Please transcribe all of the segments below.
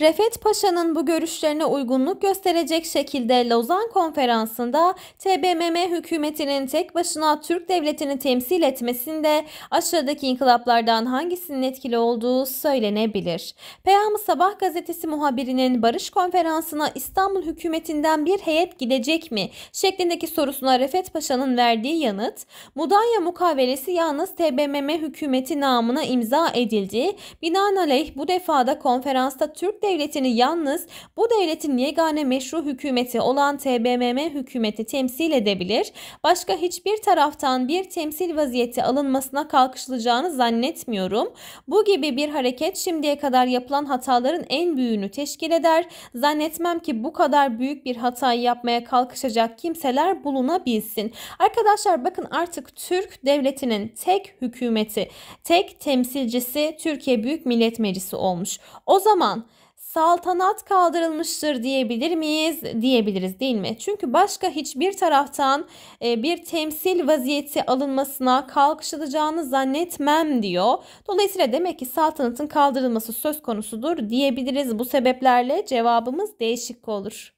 Refet Paşa'nın bu görüşlerine uygunluk gösterecek şekilde Lozan Konferansı'nda TBMM hükümetinin tek başına Türk devletini temsil etmesinde aşağıdaki inkılaplardan hangisinin etkili olduğu söylenebilir. Peyami Sabah gazetesi muhabirinin barış konferansına İstanbul hükümetinden bir heyet gidecek mi şeklindeki sorusuna Refet Paşa'nın verdiği yanıt, Mudanya mukavelesi yalnız TBMM hükümeti namına imza edildi. Binaenaleyh bu defada konferansta Türk devletini yalnız bu devletin yegane meşru hükümeti olan TBMM hükümeti temsil edebilir. Başka hiçbir taraftan bir temsil vaziyeti alınmasına kalkışılacağını zannetmiyorum. Bu gibi bir hareket şimdiye kadar yapılan hataların en büyüğünü teşkil eder. Zannetmem ki bu kadar büyük bir hatayı yapmaya kalkışacak kimseler bulunabilsin. Arkadaşlar bakın artık Türk devletinin tek hükümeti, tek temsilcisi Türkiye Büyük Millet Meclisi olmuş. O zaman saltanat kaldırılmıştır diyebilir miyiz? Diyebiliriz değil mi? Çünkü başka hiçbir taraftan e, bir temsil vaziyeti alınmasına kalkışılacağını zannetmem diyor. Dolayısıyla demek ki saltanatın kaldırılması söz konusudur diyebiliriz. Bu sebeplerle cevabımız değişik olur.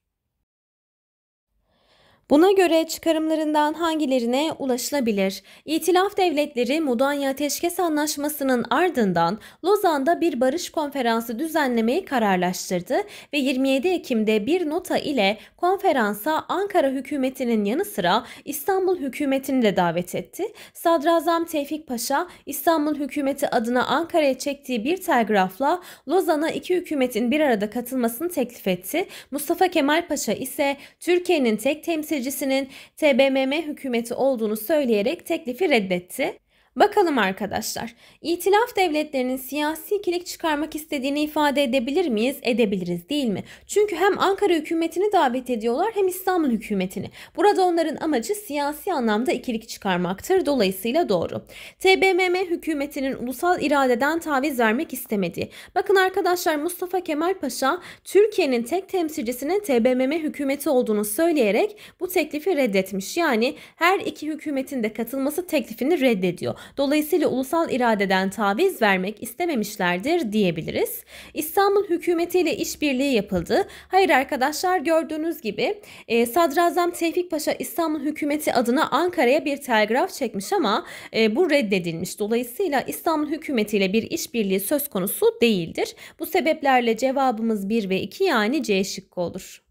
Buna göre çıkarımlarından hangilerine ulaşılabilir? İtilaf devletleri Mudanya Ateşkes Anlaşması'nın ardından Lozan'da bir barış konferansı düzenlemeyi kararlaştırdı ve 27 Ekim'de bir nota ile konferansa Ankara hükümetinin yanı sıra İstanbul hükümetini de davet etti. Sadrazam Tevfik Paşa İstanbul hükümeti adına Ankara'ya çektiği bir telgrafla Lozan'a iki hükümetin bir arada katılmasını teklif etti. Mustafa Kemal Paşa ise Türkiye'nin tek temsil temsilcisinin TBMM hükümeti olduğunu söyleyerek teklifi reddetti. Bakalım arkadaşlar, itilaf devletlerinin siyasi kilik çıkarmak istediğini ifade edebilir miyiz? Edebiliriz değil mi? Çünkü hem Ankara hükümetini davet ediyorlar hem İstanbul hükümetini. Burada onların amacı siyasi anlamda ikilik çıkarmaktır. Dolayısıyla doğru. TBMM hükümetinin ulusal iradeden taviz vermek istemediği. Bakın arkadaşlar Mustafa Kemal Paşa Türkiye'nin tek temsilcisinin TBMM hükümeti olduğunu söyleyerek bu teklifi reddetmiş. Yani her iki hükümetin de katılması teklifini reddediyor. Dolayısıyla ulusal iradeden taviz vermek istememişlerdir diyebiliriz. İstanbul hükümetiyle işbirliği yapıldı. Hayır arkadaşlar gördüğünüz gibi e, Sadrazam Tevfik Paşa İstanbul hükümeti adına Ankara'ya bir telgraf çekmiş ama e, bu reddedilmiş. Dolayısıyla İstanbul hükümetiyle bir işbirliği söz konusu değildir. Bu sebeplerle cevabımız 1 ve 2 yani C şıkkı olur.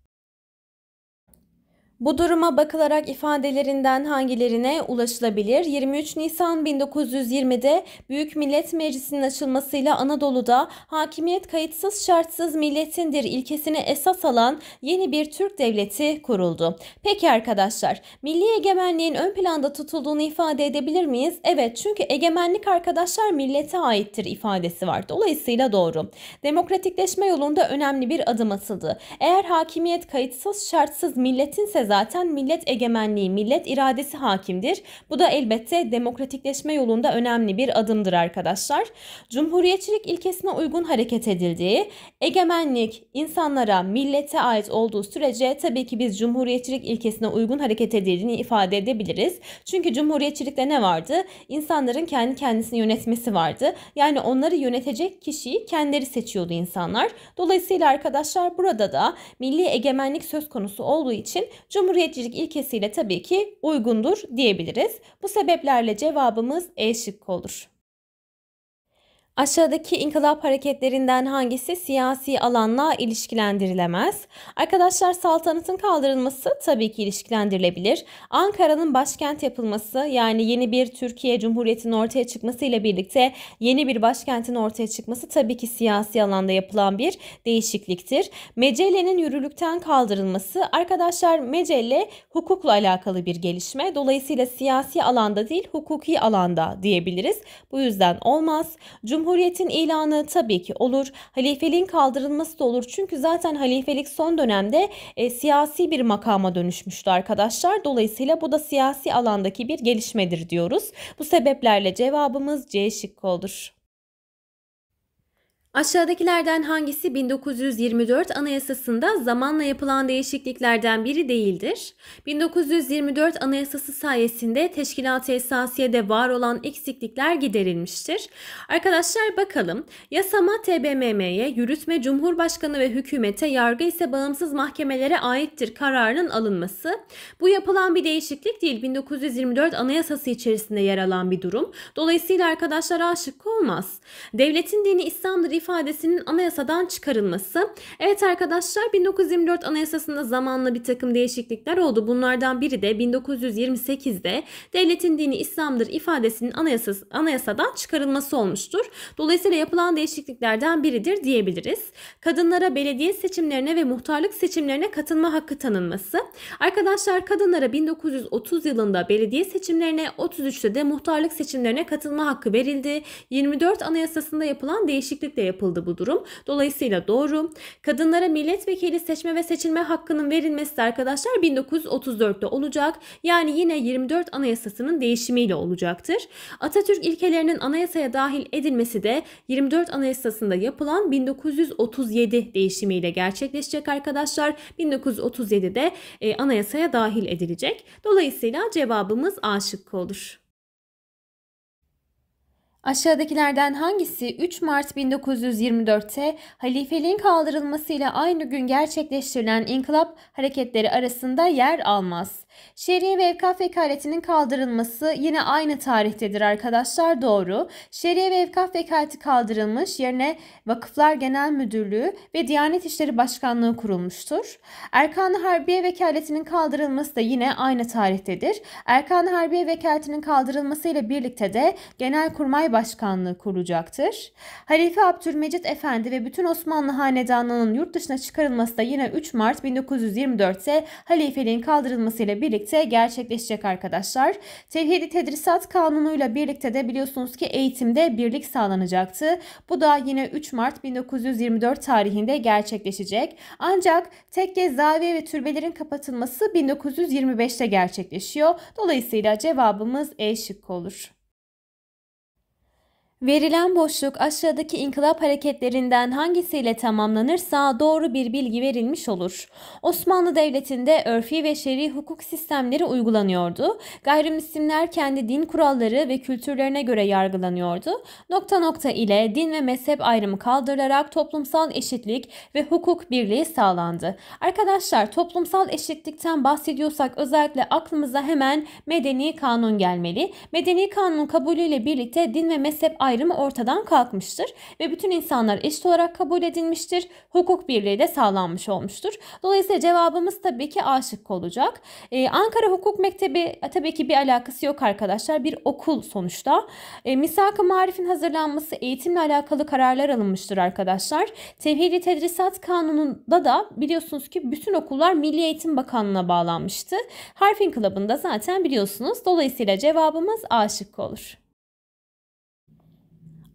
Bu duruma bakılarak ifadelerinden hangilerine ulaşılabilir? 23 Nisan 1920'de Büyük Millet Meclisi'nin açılmasıyla Anadolu'da hakimiyet kayıtsız şartsız milletindir ilkesini esas alan yeni bir Türk devleti kuruldu. Peki arkadaşlar, milli egemenliğin ön planda tutulduğunu ifade edebilir miyiz? Evet, çünkü egemenlik arkadaşlar millete aittir ifadesi var. Dolayısıyla doğru. Demokratikleşme yolunda önemli bir adım atıldı. Eğer hakimiyet kayıtsız şartsız milletinse zaten millet egemenliği, millet iradesi hakimdir. Bu da elbette demokratikleşme yolunda önemli bir adımdır arkadaşlar. Cumhuriyetçilik ilkesine uygun hareket edildiği, egemenlik insanlara, millete ait olduğu sürece tabii ki biz cumhuriyetçilik ilkesine uygun hareket edildiğini ifade edebiliriz. Çünkü cumhuriyetçilikte ne vardı? İnsanların kendi kendisini yönetmesi vardı. Yani onları yönetecek kişiyi kendileri seçiyordu insanlar. Dolayısıyla arkadaşlar burada da milli egemenlik söz konusu olduğu için Cumhuriyetçilik ilkesiyle tabii ki uygundur diyebiliriz. Bu sebeplerle cevabımız E şıkkı olur. Aşağıdaki inkılap hareketlerinden hangisi siyasi alanla ilişkilendirilemez? Arkadaşlar saltanatın kaldırılması tabii ki ilişkilendirilebilir. Ankara'nın başkent yapılması yani yeni bir Türkiye Cumhuriyeti'nin ortaya çıkması ile birlikte yeni bir başkentin ortaya çıkması tabii ki siyasi alanda yapılan bir değişikliktir. Mecelle'nin yürürlükten kaldırılması arkadaşlar Mecelle hukukla alakalı bir gelişme. Dolayısıyla siyasi alanda değil hukuki alanda diyebiliriz. Bu yüzden olmaz. Cumhuriyet Cumhuriyetin ilanı tabii ki olur. Halifeliğin kaldırılması da olur. Çünkü zaten halifelik son dönemde e, siyasi bir makama dönüşmüştü arkadaşlar. Dolayısıyla bu da siyasi alandaki bir gelişmedir diyoruz. Bu sebeplerle cevabımız C şıkkı olur. Aşağıdakilerden hangisi 1924 Anayasası'nda zamanla yapılan değişikliklerden biri değildir? 1924 Anayasası sayesinde Teşkilat-ı Esasiye'de var olan eksiklikler giderilmiştir. Arkadaşlar bakalım. Yasama TBMM'ye, yürütme Cumhurbaşkanı ve hükümete, yargı ise bağımsız mahkemelere aittir kararının alınması. Bu yapılan bir değişiklik değil. 1924 Anayasası içerisinde yer alan bir durum. Dolayısıyla arkadaşlar aşık olmaz. Devletin dini İslam'dır ifadesinin anayasadan çıkarılması. Evet arkadaşlar 1924 anayasasında zamanla bir takım değişiklikler oldu. Bunlardan biri de 1928'de devletin dini İslam'dır ifadesinin anayasası, anayasadan çıkarılması olmuştur. Dolayısıyla yapılan değişikliklerden biridir diyebiliriz. Kadınlara belediye seçimlerine ve muhtarlık seçimlerine katılma hakkı tanınması. Arkadaşlar kadınlara 1930 yılında belediye seçimlerine 33'te de muhtarlık seçimlerine katılma hakkı verildi. 24 anayasasında yapılan değişiklikle yapıldı yapıldı bu durum. Dolayısıyla doğru. Kadınlara milletvekili seçme ve seçilme hakkının verilmesi de arkadaşlar 1934'te olacak. Yani yine 24 Anayasası'nın değişimiyle olacaktır. Atatürk ilkelerinin anayasaya dahil edilmesi de 24 Anayasası'nda yapılan 1937 değişimiyle gerçekleşecek arkadaşlar. 1937'de e, anayasaya dahil edilecek. Dolayısıyla cevabımız A şıkkı olur. Aşağıdakilerden hangisi 3 Mart 1924'te halifeliğin kaldırılmasıyla aynı gün gerçekleştirilen inkılap hareketleri arasında yer almaz? Şer'i ve evkaf vekaletinin kaldırılması yine aynı tarihtedir arkadaşlar doğru. Şer'i ve evkaf vekaleti kaldırılmış yerine Vakıflar Genel Müdürlüğü ve Diyanet İşleri Başkanlığı kurulmuştur. erkan Harbiye vekaletinin kaldırılması da yine aynı tarihtedir. erkan Harbiye vekaletinin kaldırılmasıyla birlikte de Genelkurmay başkanlığı kuracaktır. Halife Abdülmecit Efendi ve bütün Osmanlı hanedanının yurt dışına çıkarılması da yine 3 Mart 1924'te halifeliğin kaldırılmasıyla birlikte gerçekleşecek arkadaşlar. Tevhidi Tedrisat Kanunu'yla birlikte de biliyorsunuz ki eğitimde birlik sağlanacaktı. Bu da yine 3 Mart 1924 tarihinde gerçekleşecek. Ancak tekke, zaviye ve türbelerin kapatılması 1925'te gerçekleşiyor. Dolayısıyla cevabımız E şıkkı olur. Verilen boşluk aşağıdaki inkılap hareketlerinden hangisiyle tamamlanırsa doğru bir bilgi verilmiş olur. Osmanlı Devleti'nde örfi ve şer'i hukuk sistemleri uygulanıyordu. Gayrimüslimler kendi din kuralları ve kültürlerine göre yargılanıyordu. Nokta nokta ile din ve mezhep ayrımı kaldırılarak toplumsal eşitlik ve hukuk birliği sağlandı. Arkadaşlar toplumsal eşitlikten bahsediyorsak özellikle aklımıza hemen medeni kanun gelmeli. Medeni kanun kabulüyle birlikte din ve mezhep ayrımı ortadan kalkmıştır ve bütün insanlar eşit olarak kabul edilmiştir. Hukuk birliği de sağlanmış olmuştur. Dolayısıyla cevabımız tabii ki aşık olacak. Ee, Ankara Hukuk Mektebi tabii ki bir alakası yok arkadaşlar. Bir okul sonuçta. Ee, Misak-ı Marif'in hazırlanması eğitimle alakalı kararlar alınmıştır arkadaşlar. Tevhidi Tedrisat Kanunu'nda da biliyorsunuz ki bütün okullar Milli Eğitim Bakanlığı'na bağlanmıştı. Harfin Club'ında zaten biliyorsunuz. Dolayısıyla cevabımız aşık olur.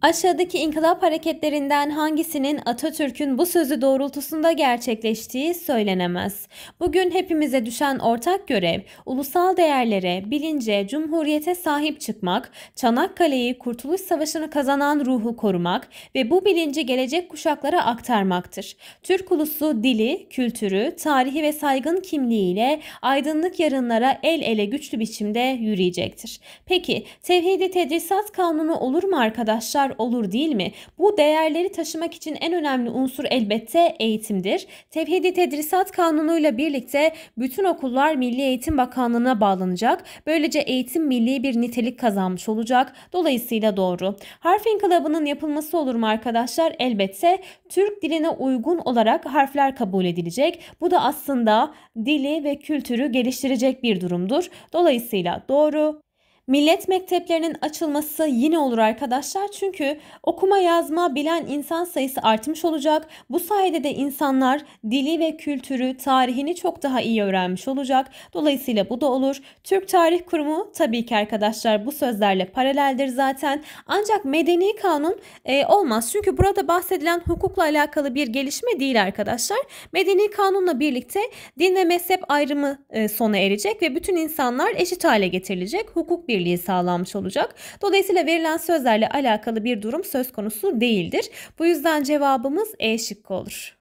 Aşağıdaki inkılap hareketlerinden hangisinin Atatürk'ün bu sözü doğrultusunda gerçekleştiği söylenemez. Bugün hepimize düşen ortak görev, ulusal değerlere, bilince, cumhuriyete sahip çıkmak, Çanakkale'yi Kurtuluş Savaşı'nı kazanan ruhu korumak ve bu bilinci gelecek kuşaklara aktarmaktır. Türk ulusu dili, kültürü, tarihi ve saygın kimliğiyle aydınlık yarınlara el ele güçlü biçimde yürüyecektir. Peki, Tevhidi Tedrisat Kanunu olur mu arkadaşlar? olur değil mi? Bu değerleri taşımak için en önemli unsur elbette eğitimdir. Tevhidi Tedrisat Kanunu'yla birlikte bütün okullar Milli Eğitim Bakanlığı'na bağlanacak. Böylece eğitim milli bir nitelik kazanmış olacak. Dolayısıyla doğru. Harf inkılabının yapılması olur mu arkadaşlar? Elbette Türk diline uygun olarak harfler kabul edilecek. Bu da aslında dili ve kültürü geliştirecek bir durumdur. Dolayısıyla doğru. Millet mekteplerinin açılması yine olur arkadaşlar. Çünkü okuma yazma bilen insan sayısı artmış olacak. Bu sayede de insanlar dili ve kültürü, tarihini çok daha iyi öğrenmiş olacak. Dolayısıyla bu da olur. Türk Tarih Kurumu tabii ki arkadaşlar bu sözlerle paraleldir zaten. Ancak medeni kanun e, olmaz. Çünkü burada bahsedilen hukukla alakalı bir gelişme değil arkadaşlar. Medeni kanunla birlikte din ve mezhep ayrımı e, sona erecek ve bütün insanlar eşit hale getirilecek. Hukuk bir birliği sağlanmış olacak. Dolayısıyla verilen sözlerle alakalı bir durum söz konusu değildir. Bu yüzden cevabımız E şıkkı olur.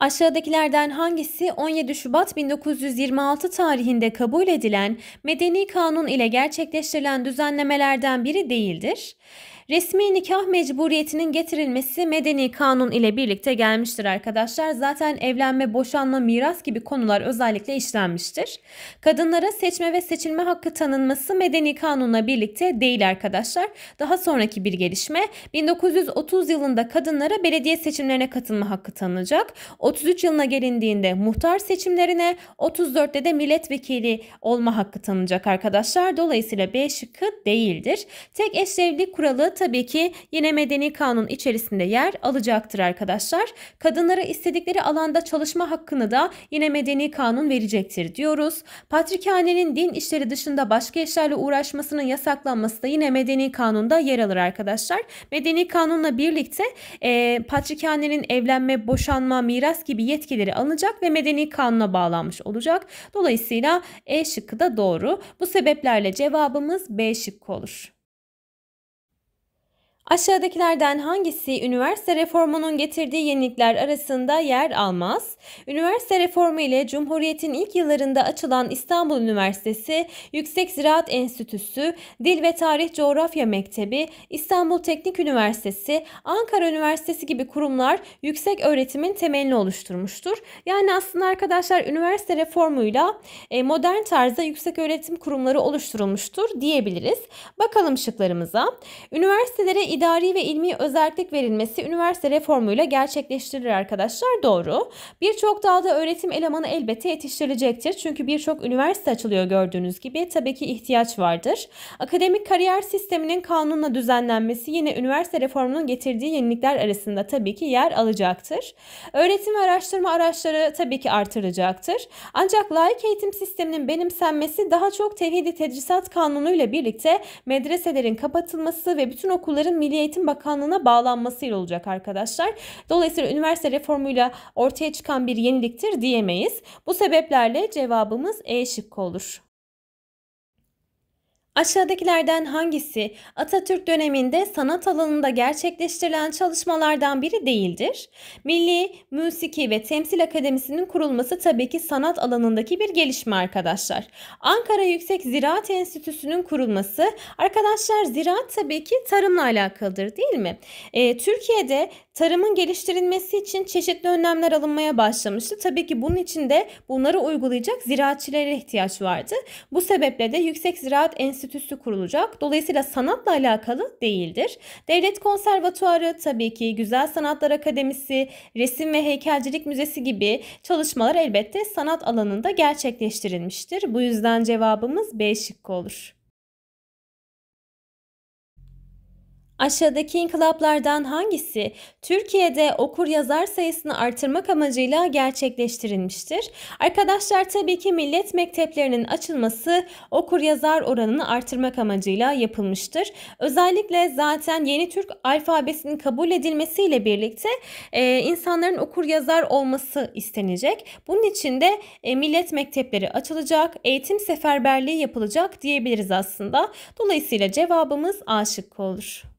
Aşağıdakilerden hangisi 17 Şubat 1926 tarihinde kabul edilen Medeni Kanun ile gerçekleştirilen düzenlemelerden biri değildir? Resmi nikah mecburiyetinin getirilmesi medeni kanun ile birlikte gelmiştir arkadaşlar. Zaten evlenme, boşanma, miras gibi konular özellikle işlenmiştir. Kadınlara seçme ve seçilme hakkı tanınması medeni kanunla birlikte değil arkadaşlar. Daha sonraki bir gelişme 1930 yılında kadınlara belediye seçimlerine katılma hakkı tanınacak. 33 yılına gelindiğinde muhtar seçimlerine, 34'te de milletvekili olma hakkı tanınacak arkadaşlar. Dolayısıyla B şıkkı değildir. Tek eşli kuralı tabii ki yine medeni kanun içerisinde yer alacaktır arkadaşlar. Kadınlara istedikleri alanda çalışma hakkını da yine medeni kanun verecektir diyoruz. Patrikhanenin din işleri dışında başka işlerle uğraşmasının yasaklanması da yine medeni kanunda yer alır arkadaşlar. Medeni kanunla birlikte e, patrikhanenin evlenme, boşanma, miras gibi yetkileri alınacak ve medeni kanuna bağlanmış olacak. Dolayısıyla E şıkkı da doğru. Bu sebeplerle cevabımız B şıkkı olur. Aşağıdakilerden hangisi üniversite reformunun getirdiği yenilikler arasında yer almaz? Üniversite reformu ile Cumhuriyet'in ilk yıllarında açılan İstanbul Üniversitesi, Yüksek Ziraat Enstitüsü, Dil ve Tarih Coğrafya Mektebi, İstanbul Teknik Üniversitesi, Ankara Üniversitesi gibi kurumlar yüksek öğretimin temelini oluşturmuştur. Yani aslında arkadaşlar üniversite reformuyla e, modern tarzda yüksek öğretim kurumları oluşturulmuştur diyebiliriz. Bakalım şıklarımıza. Üniversitelere idari ve ilmi özellik verilmesi üniversite reformuyla gerçekleştirilir arkadaşlar doğru. Birçok dalda öğretim elemanı elbette yetiştirilecektir. Çünkü birçok üniversite açılıyor gördüğünüz gibi. Tabii ki ihtiyaç vardır. Akademik kariyer sisteminin kanunla düzenlenmesi yine üniversite reformunun getirdiği yenilikler arasında tabii ki yer alacaktır. Öğretim ve araştırma araçları tabii ki artıracaktır. Ancak layık eğitim sisteminin benimsenmesi daha çok tevhidi tedrisat kanunuyla birlikte medreselerin kapatılması ve bütün okulların Milli Eğitim Bakanlığı'na bağlanmasıyla olacak arkadaşlar. Dolayısıyla üniversite reformuyla ortaya çıkan bir yeniliktir diyemeyiz. Bu sebeplerle cevabımız E şıkkı olur. Aşağıdakilerden hangisi Atatürk döneminde sanat alanında gerçekleştirilen çalışmalardan biri değildir? Milli Müsiki ve Temsil Akademisi'nin kurulması tabii ki sanat alanındaki bir gelişme arkadaşlar. Ankara Yüksek Ziraat Enstitüsü'nün kurulması arkadaşlar ziraat tabii ki tarımla alakalıdır değil mi? E, Türkiye'de tarımın geliştirilmesi için çeşitli önlemler alınmaya başlamıştı. Tabii ki bunun için de bunları uygulayacak ziraatçilere ihtiyaç vardı. Bu sebeple de Yüksek Ziraat Enstitüsü enstitüsü kurulacak. Dolayısıyla sanatla alakalı değildir. Devlet konservatuarı tabii ki Güzel Sanatlar Akademisi, Resim ve Heykelcilik Müzesi gibi çalışmalar elbette sanat alanında gerçekleştirilmiştir. Bu yüzden cevabımız B şıkkı olur. Aşağıdaki inkılaplardan hangisi Türkiye'de okur yazar sayısını artırmak amacıyla gerçekleştirilmiştir? Arkadaşlar tabii ki millet mekteplerinin açılması okur yazar oranını artırmak amacıyla yapılmıştır. Özellikle zaten yeni Türk alfabesinin kabul edilmesiyle birlikte e, insanların okur yazar olması istenecek. Bunun için de e, millet mektepleri açılacak, eğitim seferberliği yapılacak diyebiliriz aslında. Dolayısıyla cevabımız A şıkkı olur.